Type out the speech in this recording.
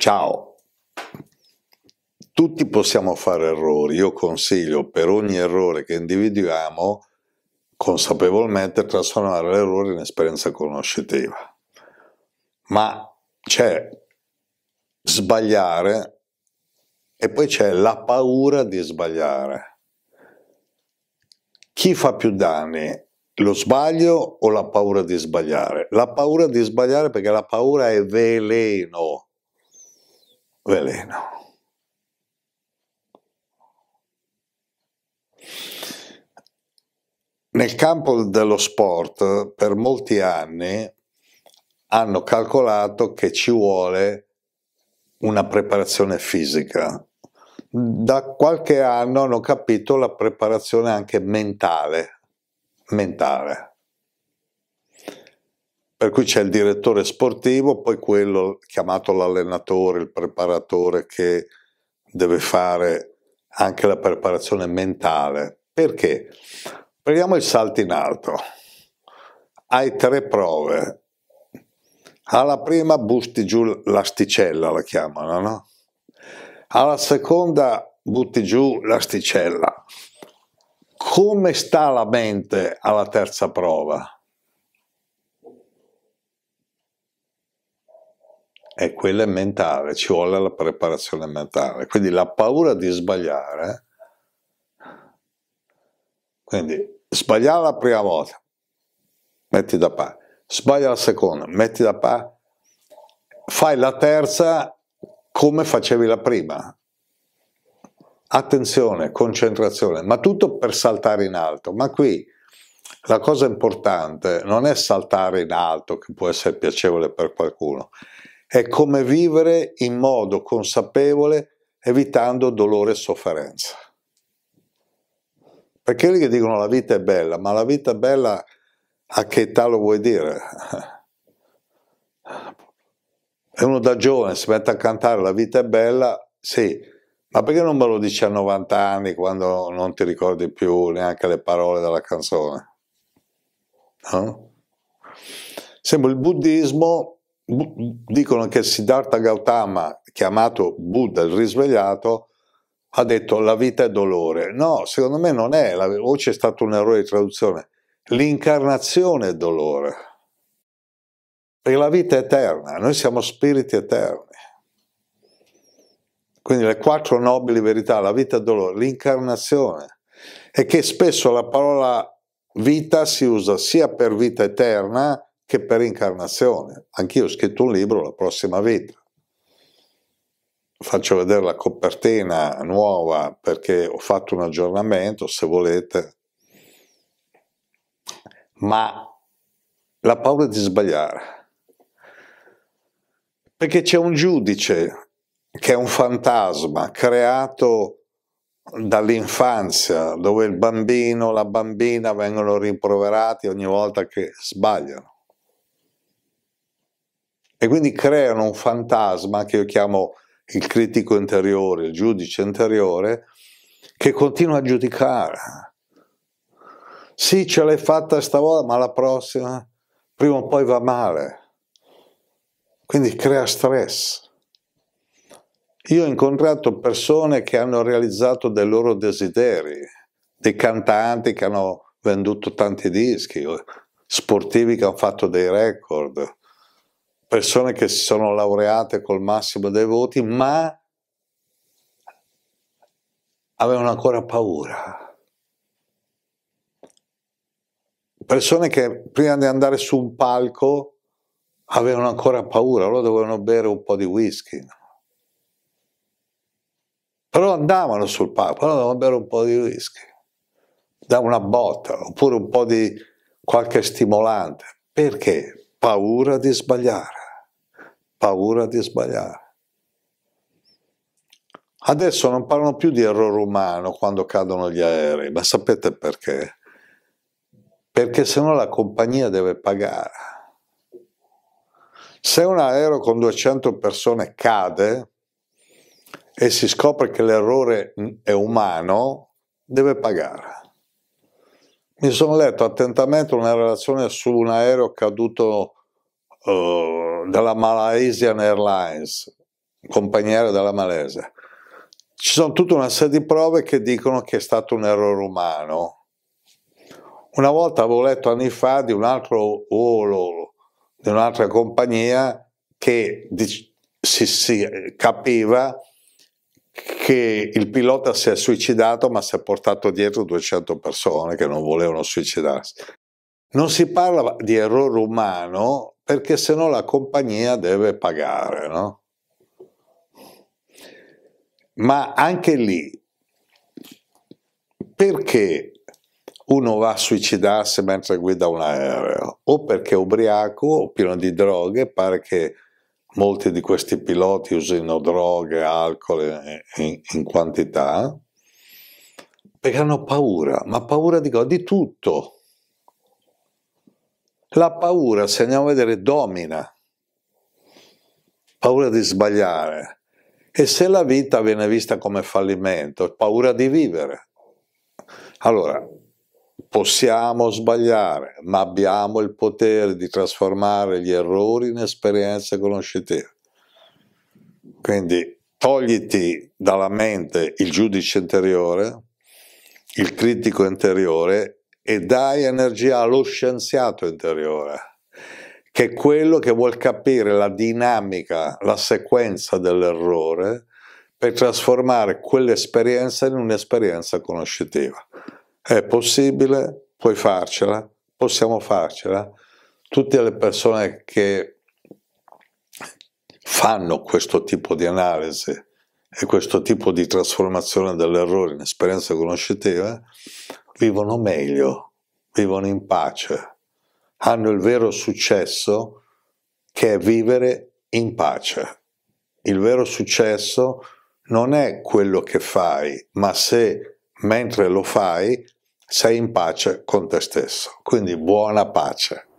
Ciao! Tutti possiamo fare errori, io consiglio per ogni errore che individuiamo consapevolmente trasformare l'errore in esperienza conoscitiva. Ma c'è sbagliare e poi c'è la paura di sbagliare. Chi fa più danni? Lo sbaglio o la paura di sbagliare? La paura di sbagliare perché la paura è veleno veleno. Nel campo dello sport per molti anni hanno calcolato che ci vuole una preparazione fisica. Da qualche anno hanno capito la preparazione anche mentale, mentale. Per cui c'è il direttore sportivo, poi quello chiamato l'allenatore, il preparatore che deve fare anche la preparazione mentale. Perché? Prendiamo il salto in alto. Hai tre prove. Alla prima busti giù l'asticella, la chiamano, no? Alla seconda butti giù l'asticella. Come sta la mente alla terza prova? è quella mentale, ci vuole la preparazione mentale. Quindi la paura di sbagliare, quindi sbagliare la prima volta, metti da parte, sbaglia la seconda, metti da parte, fai la terza come facevi la prima. Attenzione, concentrazione, ma tutto per saltare in alto. Ma qui la cosa importante non è saltare in alto, che può essere piacevole per qualcuno, è come vivere in modo consapevole evitando dolore e sofferenza. Perché quelli che dicono la vita è bella, ma la vita è bella a che età lo vuoi dire? E uno da giovane si mette a cantare la vita è bella, sì, ma perché non me lo dici a 90 anni quando non ti ricordi più neanche le parole della canzone? No? Eh? Sembra il buddismo dicono che Siddhartha Gautama, chiamato Buddha il risvegliato, ha detto la vita è dolore. No, secondo me non è, o c'è stato un errore di traduzione, l'incarnazione è dolore. Perché la vita è eterna, noi siamo spiriti eterni. Quindi le quattro nobili verità, la vita è dolore, l'incarnazione. E che spesso la parola vita si usa sia per vita eterna, che per incarnazione. Anch'io ho scritto un libro, La prossima vita. Faccio vedere la copertina nuova perché ho fatto un aggiornamento, se volete. Ma la paura di sbagliare. Perché c'è un giudice che è un fantasma creato dall'infanzia, dove il bambino, la bambina vengono rimproverati ogni volta che sbagliano e quindi creano un fantasma che io chiamo il critico interiore, il giudice interiore, che continua a giudicare. Sì, ce l'hai fatta stavolta, ma la prossima prima o poi va male. Quindi crea stress. Io ho incontrato persone che hanno realizzato dei loro desideri, dei cantanti che hanno venduto tanti dischi, sportivi che hanno fatto dei record, persone che si sono laureate col massimo dei voti, ma avevano ancora paura. Persone che prima di andare su un palco avevano ancora paura, loro dovevano bere un po' di whisky. Però andavano sul palco, però dovevano bere un po' di whisky, da una botta, oppure un po' di qualche stimolante. Perché? paura di sbagliare, paura di sbagliare. Adesso non parlano più di errore umano quando cadono gli aerei, ma sapete perché? Perché sennò la compagnia deve pagare. Se un aereo con 200 persone cade e si scopre che l'errore è umano, deve pagare mi sono letto attentamente una relazione su un aereo caduto uh, dalla Malaysian Airlines, compagnia della Malesia. Ci sono tutta una serie di prove che dicono che è stato un errore umano. Una volta avevo letto anni fa di un altro volo di un'altra compagnia che si, si capiva che il pilota si è suicidato ma si è portato dietro 200 persone che non volevano suicidarsi. Non si parla di errore umano perché se no la compagnia deve pagare, no? Ma anche lì, perché uno va a suicidarsi mentre guida un aereo? O perché è ubriaco o pieno di droghe, pare che molti di questi piloti usino droghe, alcol in, in quantità, perché hanno paura, ma paura di, di tutto. La paura, se andiamo a vedere, domina. Paura di sbagliare. E se la vita viene vista come fallimento, paura di vivere. Allora, possiamo sbagliare, ma abbiamo il potere di trasformare gli errori in esperienze conoscitive. Quindi togliti dalla mente il giudice interiore, il critico interiore e dai energia allo scienziato interiore, che è quello che vuol capire la dinamica, la sequenza dell'errore per trasformare quell'esperienza in un'esperienza conoscitiva. È possibile, puoi farcela, possiamo farcela. Tutte le persone che fanno questo tipo di analisi e questo tipo di trasformazione dell'errore in esperienza conoscitiva vivono meglio, vivono in pace, hanno il vero successo che è vivere in pace. Il vero successo non è quello che fai, ma se mentre lo fai sei in pace con te stesso. Quindi buona pace.